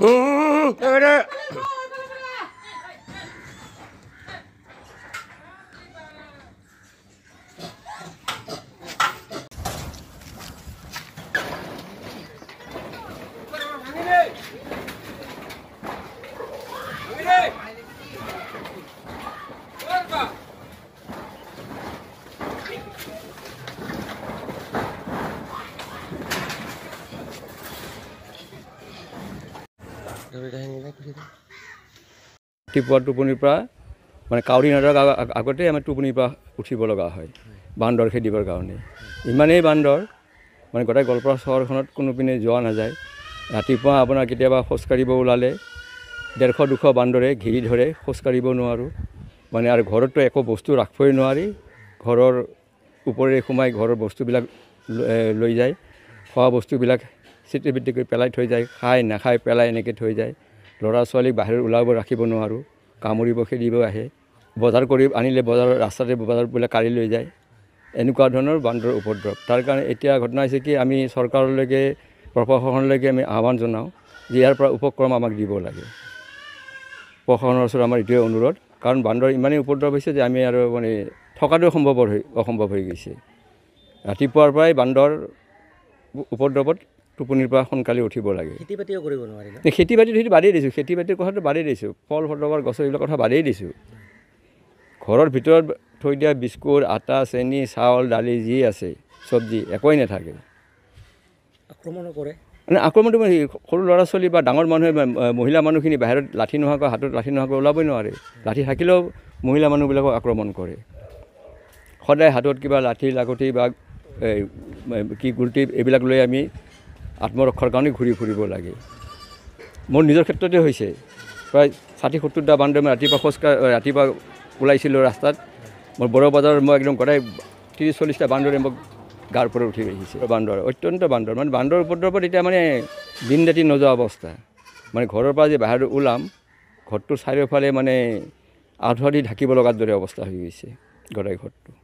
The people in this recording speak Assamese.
うん食べるこれ ৰাতিপুৱা টোপনিৰ পৰা মানে কাউৰী নাটক আগতে আমাৰ টোপনিৰ পৰা উঠিব লগা হয় বান্দৰ খেদিবৰ কাৰণে ইমানেই বান্দৰ মানে গোটেই গোৱালপাৰা চহৰখনত কোনোপিনে যোৱা নাযায় ৰাতিপুৱা আপোনাৰ কেতিয়াবা খোজকাঢ়িব ওলালে ডেৰশ দুশ বান্দৰে ঘিৰি ধৰে খোজকাঢ়িব নোৱাৰোঁ মানে আৰু ঘৰততো একো বস্তু ৰাখিবই নোৱাৰি ঘৰৰ ওপৰেৰে সোমাই ঘৰৰ বস্তুবিলাক লৈ যায় খোৱা বস্তুবিলাক চিটি পিটি কৰি পেলাই থৈ যায় খাই নাখাই পেলাই এনেকৈ থৈ যায় ল'ৰা ছোৱালীক বাহিৰত ওলাব ৰাখিব নোৱাৰোঁ কামুৰিব খেদিব আহে বজাৰ কৰি আনিলে বজাৰ ৰাস্তাতে বজাৰত বোলে কাঢ়ি লৈ যায় এনেকুৱা ধৰণৰ বান্দৰ উপদ্ৰৱ তাৰ কাৰণে এতিয়া ঘটনা হৈছে কি আমি চৰকাৰলৈকে প্ৰশাসনলৈকে আমি আহ্বান জনাওঁ যে ইয়াৰ পৰা উপক্ৰম আমাক দিব লাগে প্ৰশাসনৰ ওচৰত আমাৰ এইটোৱে অনুৰোধ কাৰণ বান্দৰ ইমানেই উপদ্ৰৱ হৈছে যে আমি আৰু মানে থকাটোৱে সম্ভৱৰ হৈ অসম্ভৱ হৈ গৈছে ৰাতিপুৱাৰ পৰাই বান্দৰ উপদ্ৰৱত টোপনিৰ পৰা সোনকালে উঠিব লাগে খেতি বাতিও কৰিব নোৱাৰি খেতি বাতি সেইটো বাদেই দিছোঁ খেতি বাতিৰ কথাটো বাদেই দিছোঁ ফল ফটকৰ গছৰ এইবিলাক কথা বাদেই দিছোঁ ঘৰৰ ভিতৰত থৈ দিয়া বিস্কুট আটা চেনি চাউল দালি যি আছে চব্জি একোৱেই নাথাকে আক্ৰমণো কৰে মানে আক্ৰমণটো মানে সৰু ল'ৰা ছোৱালী বা ডাঙৰ মানুহে মহিলা মানুহখিনি বাহিৰত লাঠি নোহোৱাকৈ হাতত লাঠি নোহোৱাকৈ ওলাবই নোৱাৰে লাঠি থাকিলেও মহিলা মানুহবিলাকক আক্ৰমণ কৰে সদায় হাতত কিবা লাঠি লাগতি বা কি গুলটি এইবিলাক লৈ আমি আত্মৰক্ষাৰ কাৰণে ঘূৰি ফুৰিব লাগে মোৰ নিজৰ ক্ষেত্ৰতে হৈছে প্ৰায় ষাঠি সত্তৰটা বান্দৰে মই ৰাতিপুৱা খোজকাঢ় ৰাতিপুৱা ওলাইছিলোঁ ৰাস্তাত মোৰ বড়ো বজাৰত মই একদম গোটেই ত্ৰিছ চল্লিছটা বান্দৰে মোক গাৰ পৰা উঠি আহিছে বান্দৰ অত্যন্ত বান্দৰ মানে বান্দৰ উপদ্ৰৱত এতিয়া মানে দিন ৰাতি নোযোৱা অৱস্থা মানে ঘৰৰ পৰা যে বাহিৰত ওলাম ঘৰটোৰ চাৰিওফালে মানে আধুৱা দি ঢাকিব লগাৰ দৰে অৱস্থা হৈ গৈছে গোটেই ঘৰটো